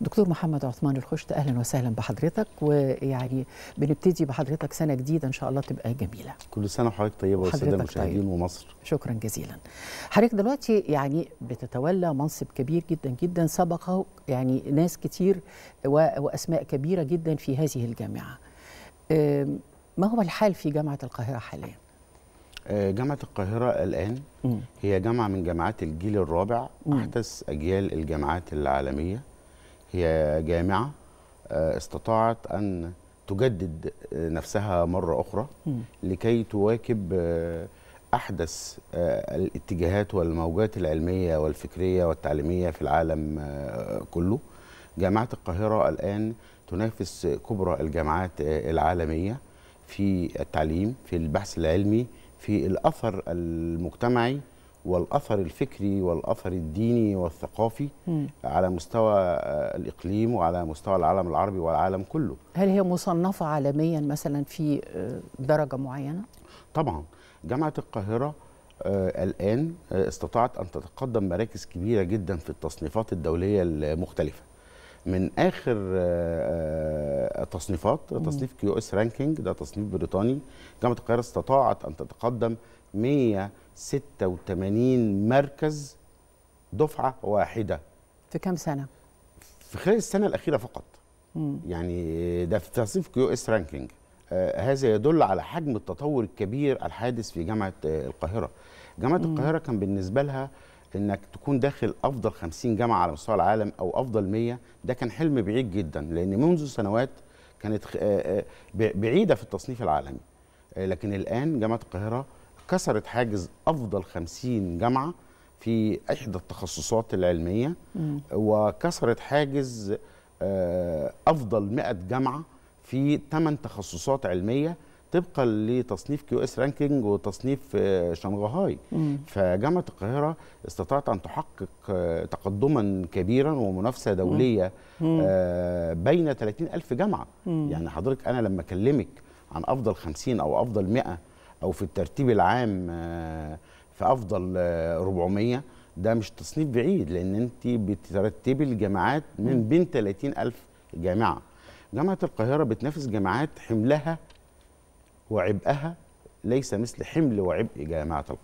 دكتور محمد عثمان الخشت اهلا وسهلا بحضرتك ويعني بنبتدي بحضرتك سنه جديده ان شاء الله تبقى جميله كل سنه وحضرتك طيبه والساده طيب. المشاهدين طيب. ومصر شكرا جزيلا حضرتك دلوقتي يعني بتتولى منصب كبير جدا جدا سبقه يعني ناس كتير واسماء كبيره جدا في هذه الجامعه ما هو الحال في جامعه القاهره حاليا آه، جامعة القاهرة الآن هي جامعة من جامعات الجيل الرابع أحدث أجيال الجامعات العالمية هي جامعة آه، استطاعت أن تجدد نفسها مرة أخرى لكي تواكب آه، أحدث آه، الاتجاهات والموجات العلمية والفكرية والتعليمية في العالم كله جامعة القاهرة الآن تنافس كبرى الجامعات العالمية في التعليم في البحث العلمي في الأثر المجتمعي والاثر الفكري والاثر الديني والثقافي م. على مستوى آه، الاقليم وعلى مستوى العالم العربي والعالم كله هل هي مصنفه عالميا مثلا في آه، درجه معينه طبعا جامعه القاهره آه، الان استطاعت ان تتقدم مراكز كبيره جدا في التصنيفات الدوليه المختلفه من اخر آه، آه، تصنيفات تصنيف كيو اس رانكينج ده تصنيف بريطاني جامعه القاهره استطاعت ان تتقدم 186 مركز دفعه واحده في كام سنه في خلال السنه الاخيره فقط مم. يعني ده في تصنيف كيو اس رانكينج آه، هذا يدل على حجم التطور الكبير الحادث في جامعه القاهره جامعه مم. القاهره كان بالنسبه لها آه انك تكون داخل افضل 50 جامعه على مستوى العالم او افضل 100 ده كان حلم بعيد جدا لان منذ سنوات كانت آه، آه، بعيده في التصنيف العالمي آه، لكن الان جامعه القاهره كسرت حاجز افضل 50 جامعه في احدى التخصصات العلميه وكسرت حاجز افضل 100 جامعه في 8 تخصصات علميه طبقا لتصنيف كيو اس رانكينج وتصنيف آه، شنغهاي فجامعه القاهره استطاعت ان تحقق آه، تقدما كبيرا ومنافسه دوليه آه، بين 30 الف جامعه يعني حضرتك انا لما اكلمك عن افضل 50 او افضل 100 او في الترتيب العام في افضل 400 ده مش تصنيف بعيد لان انت بترتبي الجامعات من بين 30 الف جامعه جامعه القاهره بتنافس جامعات حملها وعبئها ليس مثل حمل وعبء جامعة القرآن